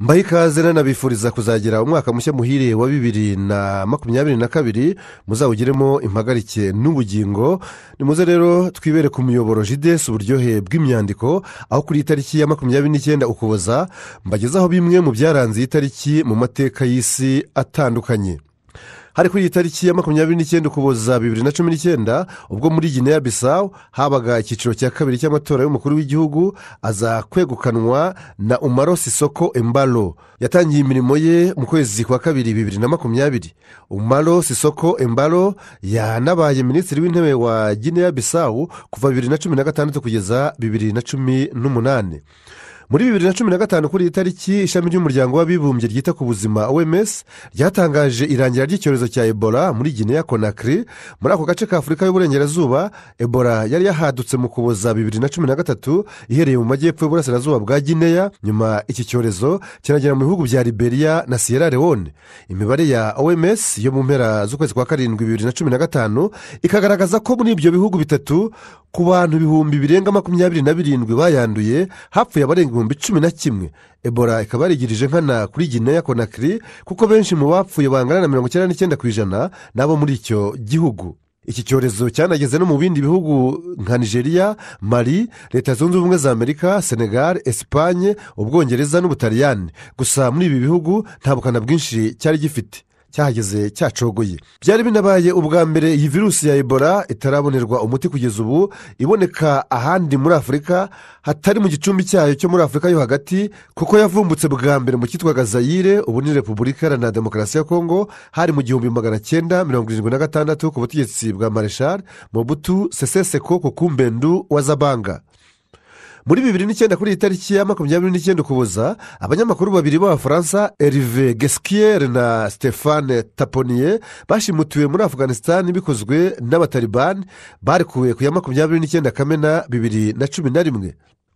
mbaye ikaze nanabifuriza kuzagira umwaka mushya muhire wa bibiri na makumyabiri na kabiri muzawugiremo impagarike n'ubugingo nimuze rero twibere ku muyoboro jidesi uburyohe bw'imyandiko aho kuri itariki ya makumyabiri n'icyenda ukuboza mbagezaho bimwe mu byaranze iyi tariki mu mateka y'isi atandukanye hari ku itariki ya makumyabiri n'icyenda ukuboza bibiri na cumi n'icyenda ubwo muri gineya bisawu habaga icyiciro cya kabiri cy'amatora y'umukuru w'igihugu aza kwegukanwa na umaro sisoko embaro yatangiye imirimo ye mu kwezi kwa kabiri bibiri na makumyabiri umaro sisoko embaro yanabaye minisitiri w'intebe wa gineya bisawu kuva bibiri na cumi na gatandatu kugeza bibiri na cumi n'umunani muri bibiri na cumi na gatanu kuri iyi tariki ishami ry'umuryango w'abibumbye ryita ku buzima oms ryatangaje irangira ry'icyorezo cya ebola muri Guinea Conakry muri ako gace ka afurika y'uburengerazuba ebola yari yahadutse mu kuboza bibiri na cumi na gatatu ihereye mu majyepfo y'uburasirazuba bwa gineya nyuma iki cyorezo kiragera mu bihugu bya liberia na sierra leone imibare ya oms yo mu mpera z'ukwezi kwa karindwi bibiri na cumi na gatanu ikagaragaza ko muri ibyo bihugu bitatu ku bantu ibihumbi birenga makumyabiri na birindwi bayanduye hapfuye abarenga igihumbi cumi na kimwe ebola ikaba yarigirije nkana kuri gineya konakiri kuko benshi mu bapfuye bangana na mirongo icyenda n'icyenda ku ijana n'abo muri icyo gihugu iki cyorezo cyanageze no mu bindi bihugu nka nigeria mari leta zunze ubumwe za amerika senegal esipanye ubwongereza n'ubutaliyani gusa muri ibi bihugu nta bukana bwinshi cyari gifite cyahageze cyacogoye byari binabaye ubwa mbere iyi virusi ya ebola itarabonerwa umuti kugeza ubu iboneka ahandi muri afurika hatari mu gicumbi cyayo cyo muri afurika yo hagati kuko yavumbutse bwa mbere mu cyitwa gazayire ubu ni repubulika iharanira demokarasi ya kongo hari mu gihumbi magana cyenda mirongo irindwi na gatandatu ku butegetsi bwa mareshal mobutu seseseko kukumbendu wa zabanga muri bibiri n'icyenda kuri iyi tariki ya makumyabiri n'icyenda ukuboza abanyamakuru babiri b'abafaransa erive gesikiyeri na stefane taponiye bashimutiwe muri afganisitani bikozwe n'abataribani barekuwe ku ya makumyabiri n'icyenda kamena bibiri na cumi na rimwe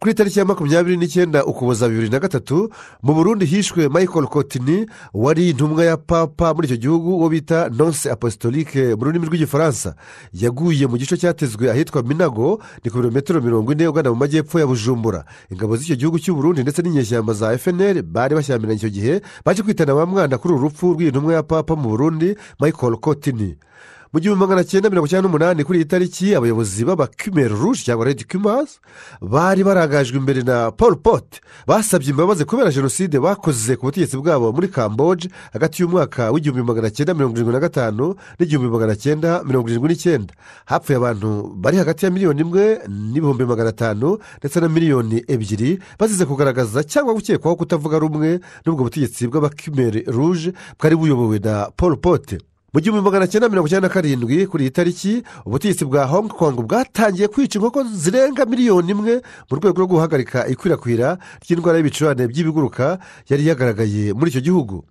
kuri tariki ya makumyabiri n'icyenda ukuboza bibiri na gatatu mu burundi hishwe michael kotini wari intumwa ya papa muri icyo gihugu uwo bita nonse apostolique mu rurimi rw'igifaransa yaguye mu gice cyatezwe ahitwa minago ni ku birometero mirongo ine ugana mu majyepfo ya bujumbura ingabo z'icyo gihugu Burundi ndetse n'inyeshyamba za fnr bari bashyamiranye icyo gihe baje kwitana ba mwana kuri uru rupfu rw'iyi ntumwa ya papa mu burundi michael kotini mu gihumbi magana cyenda mirongo icyenda n'umunani kuri iyi tariki abayobozi b'abakumeri ruje cyangwa redi kumazi bari barangajwe imbere na paul pot basabye imbabazi kubera jenoside bakoze ku butegetsi bwabo muri kamboje hagati y'umwaka w'igihumbi magana cyenda mirongo irindwi na gatanu n'igihumbi magana cyenda mirongo irindwi n'icyenda hapfuye abantu bari hagati ya miliyoni imwe n'ibihumbi magana atanu ndetse na miliyoni ebyiri bazize kugaragaza cyangwa gukekwaho kutavuga rumwe n'ubwo butegetsi bw'abakumeri ruje bwari buyobowe na paul pot mu gihumbi magana cyenda mirongo icyenda na karindwi kuri iyi tariki ubutegetsi bwa hong kong bwatangiye kwica inkoko zirenga miliyoni imwe mu rwego rwo guhagarika ikwirakwira ry'indwara y'ibicurane by'ibiguruka yari yagaragaye muri icyo gihugu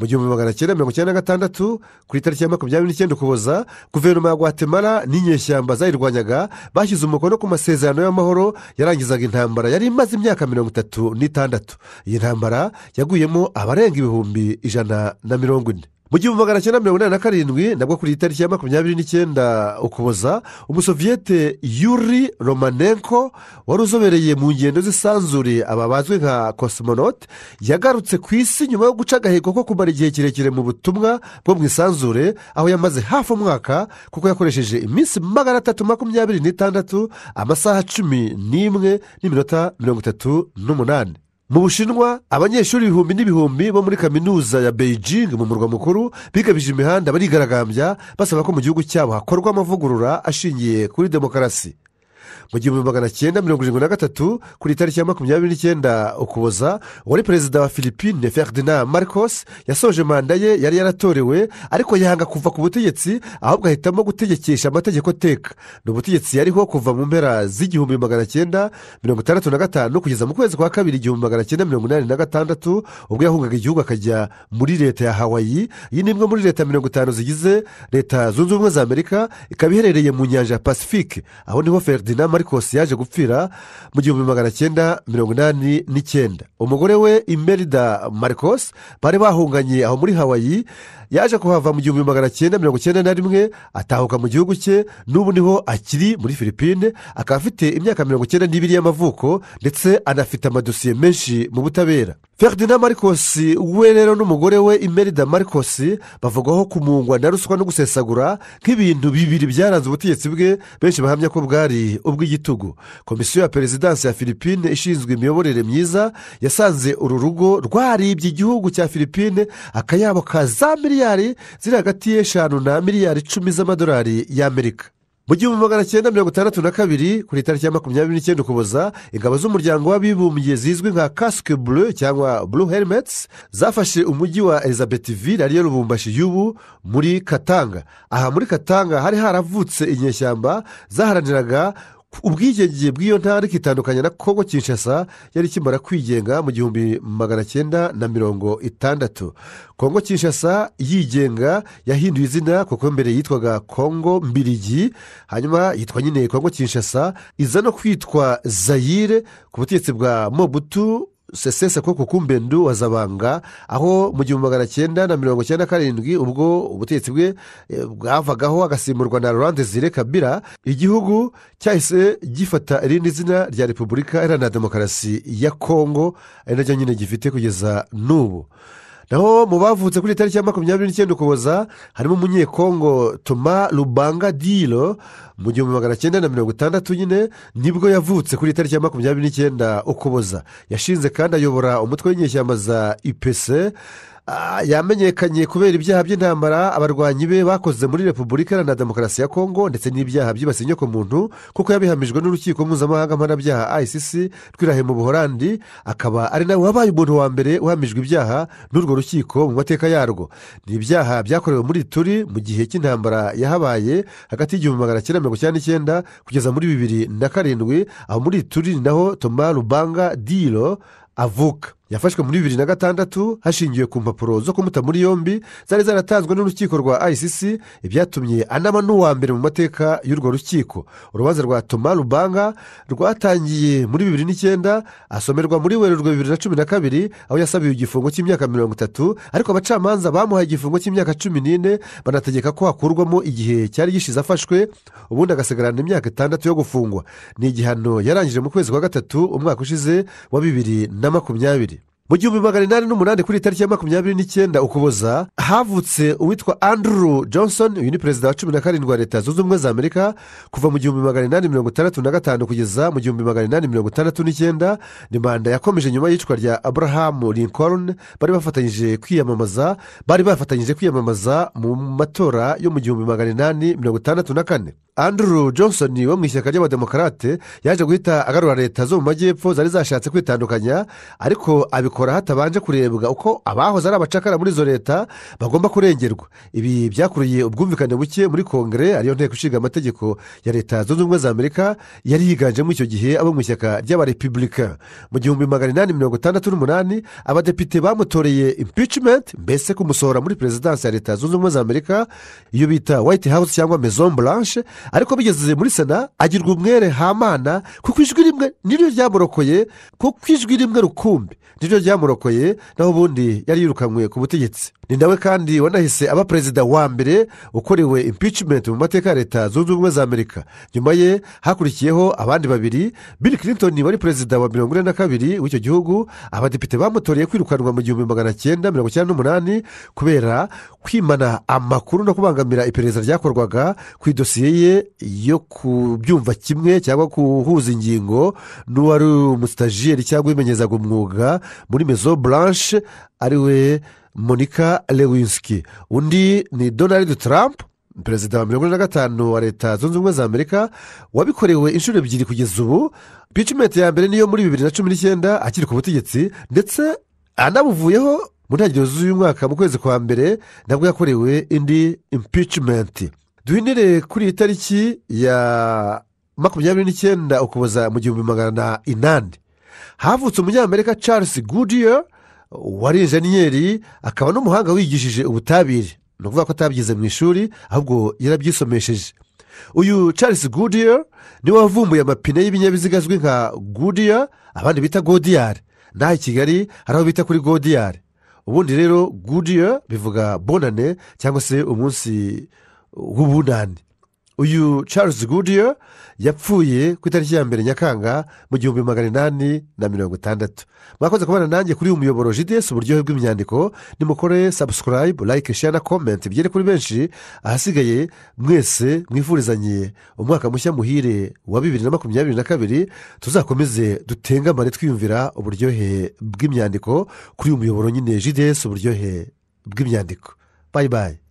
mu gihumbi magana cyenda mirongo icyenda na gatandatu ku itariki ya makumyabiri n'icyenda ukuboza guverinoma ya guatemala n'inyeshyamba zayirwanyaga bashyize umukono ku masezerano y'amahoro yarangizaga intambara yari imaze imyaka mirongo itatu n'itandatu iyi ntambara yaguyemo abarenga ibihumbi ijana na mirongo ine mu gihumbi magana cyenda mirongo inani na karindwi nabwo kuri iyi tariki ya makumyabiri n'icyenda ukuboza umusoviyete yuri romanenko wari uzobereye mu ngendo z'isanzure aba bazwi nka kosimonote yagarutse ku isi nyuma yo guca agahigo ko kumara igihe kirekire mu butumwa bwo mu isanzure aho yamaze hafi umwaka kuko yakoresheje iminsi magana atatu makumyabiri n'itandatu amasaha cumi n'imwe n'iminota mirongo itatu n'umunani mu bushinwa abanyeshuri ibihumbi n'ibihumbi bo muri kaminuza ya beijing mu murwa mukuru bigabije imihanda barigaragambya basaba ko mu gihugu cyabo hakorwa amavugurura ashingiye kuri demokarasi mu gihumbi magana cyenda mirongo irindwi na gatatu kuri itariki ya makumyabiri n'icyenda ukuboza wari perezida wa philippine ferdinand marcos yasoje manda ye yari yaratorewe ariko yanga kuva ku butegetsi ahubwo ahitamo gutegekesha amategeko teka ni ubutegetsi yariho kuva mu mpera z'igihumbi magana cyenda mirongo itandatu na gatanu kugeza mu kwezi kwa kabiri igihumbi magana cyenda mirongo inani na gatandatu ubwo yahungaga igihugu akajya muri leta ya hawaii iyi ni imwe muri leta mirongo itanu zigize leta zunze ubumwe za amerika ikaba iherereye mu nyanja ya pacifique aho niho ferdinand marikosi yaje gupfira mu gihumbi magana cyenda mirongo inani n'icyenda umugore we imerida marikosi bari bahunganye aho muri hawaii yaje kuhava mu gihumbi magana cyenda mirongo cyenda na rimwe atahuka mu gihugu cye n'ubu niho akiri muri filipine akaba afite imyaka mirongo cyenda n'ibiri y'amavuko ndetse anafite amadosiye menshi mu butabera Ferdinand marikosi we rero n'umugore we imerida marikosi bavugwaho kumungwa na ruswa no gusesagura nk'ibintu bibiri byaranze ubutegetsi bwe benshi bahamya ko bwari ubw'ingenzi igitugu komisiyo ya perezidansi ya philippine ishinzwe imiyoborere myiza yasanze uru rugo rwaribye igihugu cya philippine akayabo ka za miliyari ziri hagati y'eshanu na miliyari icumi z'amadolari y'amerika mu gihumbi magana cyenda mirongo itandatu na kabiri kuri itariki ya makumyabiri n'icyenda ukuboza ingabo z'umuryango w'abibumbye zizwi nka kasike bure cyangwa buru herimeti zafashe umujyi wa elizabethville ariyo rubumbashi y'ubu muri katanga aha muri katanga hari haravutse inyeshyamba zaharaniraga ubwigenge bw'iyo ntara kitandukanye na kongo kinshasa yari ikimara kwigenga mu gihumbi magana cyenda na mirongo itandatu kongo kinshasa yigenga yahinduye izina kuko mbere yitwaga kongo mbirigi hanyuma yitwa nyine kongo kinshasa iza no kwitwa zayire ku butegetsi bwa mobutu sesese ko kukumbe ndu wa aho mu gihumbi magana cyenda na mirongo cyenda karindwi ubwo ubutetsi bwe eh, bwavagaho agasimburwa na rurande zire kabira igihugu cyahise gifata irindi zina rya repubulika iharanira demokarasi ya kongo ari nacyo nyine gifite kugeza n'ubu naho mu bavutse kuri tariki ya makumyabiri n'icyenda ukuboza harimo umunyekongo tuma rubanga diro mu gihumbi magana cyenda na mirongo itandatu nyine nibwo yavutse kuri tariki ya makumyabiri n'icyenda ukuboza yashinze kandi ayobora umutwe w'inyeshyamba za ipese Ah, yamenyekanye kubera ibyaha by'intambara abarwanyi be bakoze muri repubulika iharanira demokarasi ya kongo ndetse n'ibyaha byibasiye inyokomuntu kuko yabihamijwe n'urukiko mpuzamahanga mpanabyaha icc rwirahe mu buhorandi akaba ari nawe wabaye umuntu wa mbere uhamijwe ibyaha n'urwo rukiko mu mateka yarwo ni ibyaha byakorewe muri turi mu gihe cy'intambara yahabaye hagati y'igihumbi magana cyenda mirongo icyenda n'icyenda kugeza muri bibiri na karindwi aho muri turi naho toma rubanga diro avuka yafashwe muri bibiri na gatandatu hashingiwe ku mpapuro zo kumuta muri yombi zari zaratanzwe n'urukiko rwa icc ibyatumye anaba n'uwa mbere mu mateka y'urwo rukiko urubanza rwa toma rubanga rwatangiye muri bibiri n'icyenda asomerwa muri werurwe bibiri na cumi na kabiri aho yasabiwe igifungo cy'imyaka mirongo itatu ariko abacamanza bamuhaye igifungo cy'imyaka cumi n'ine banategeka ko hakurwamo igihe cyari gishize afashwe ubundi agasigarana imyaka itandatu yo gufungwa ni igihano yarangije mu kwezi kwa gatatu umwaka ushize wa bibiri na makumyabiri mu gihumbi magana inani n'umunani kuri tariki ya makumyabiri n'icyenda ukuboza havutse uwitwa andrew johnson uyu ni perezida wa cumi na karindwi wa leta zunze ubumwe za amerika kuva mu gihumbi magana inani mirongo itandatu na gatanu kugeza mu gihumbi magana inani mirongo itandatu n'icyenda ni manda yakomeje nyuma y'icwa rya abraham lincoln bari bafatanyije kwiyamamaza bari bafatanyije kwiyamamaza mu matora yo mu gihumbi magana inani mirongo itandatu na kane andrew johnson wo mu ishyaka ry'abademokarate yaje guhita agarura leta zo mu majyepfo zari zashatse kwitandukanya ariko abikora babikora hatabanje kurebwa uko abahoze ari abacakara muri izo leta bagomba kurengerwa ibi byakuruye ubwumvikane buke muri kongere ariyo nteko ishinga amategeko ya leta zunze ubumwe za amerika yari yiganjemo icyo gihe abo mu ishyaka ry'abarepubulika mu gihumbi magana inani mirongo itandatu n'umunani abadepite bamutoreye impicimenti mbese kumusohora muri perezidansi ya leta zunze ubumwe za amerika iyo bita white house cyangwa maison blanche ariko bigeze muri sena agirwa umwere hamana kuko ijwi rimwe niryo ryamurokoye kuko ijwi rimwe rukumbi niryo ryamurokoye naho ubundi yari yirukanwe ku butegetsi ni nawe kandi wanahise aba perezida wa mbere ukorewe impeachment mu mateka ya leta zunze ubumwe za amerika nyuma ye hakurikiyeho abandi babiri bill clinton wari perezida wa mirongo ine na kabiri w'icyo gihugu abadepite bamutoreye kwirukanwa mu gihumbi magana cyenda mirongo icyenda n'umunani kubera kwimana amakuru no kubangamira iperereza ryakorwaga ku idosiye ye yo kubyumva kimwe cyangwa guhuza ingingo n'uwari umusitajiyeri cyangwa wimenyezaga umwuga mu muri mezo blanche ariwe monica Lewinski undi ni donald trump perezida wa mirongo ine na gatanu wa leta zunze ubumwe za amerika wabikorewe inshuro ebyiri kugeza ubu picimenti ya mbere niyo muri bibiri na cumi n'icyenda akiri ku butegetsi ndetse anabuvuyeho mu ntangiriro z'uyu mwaka mu kwezi kwa mbere nabwo yakorewe indi impicimenti duhinire kuri iyi tariki ya makumyabiri n'icyenda ukuboza mu gihumbi magana inani havutse umunyamerika charles goodyear wari injeniyeri akaba n'umuhanga wigishije ubutabire ni ukuvuga ko atabyize mu ishuri ahubwo yarabyisomesheje uyu charles goodyear niwe wavumbuye amapine y'ibinyabiziga azwi nka goodyear abandi bita godiyari n'aha i kigali hari aho bita kuri godiyari ubundi rero goodyear bivuga bonane cyangwa se umunsi w'ubunane uyu charles goodyear yapfuye ku itariki ya mbere nyakanga mu gihumbi magana inani na mirongo itandatu mwakoze kubana nanjye kuri uyu muyoboro jds uburyohe bw'imyandiko nimukore subscribe like share na comment bigere kuri benshi ahasigaye mwese mwifurizanye umwaka mushya muhire wa bibiri na makumyabiri na kabiri tuzakomeze dutengamare twiyumvira uburyohe bw'imyandiko kuri uyu muyoboro nyine jds uburyohe bw'imyandiko bayi bayi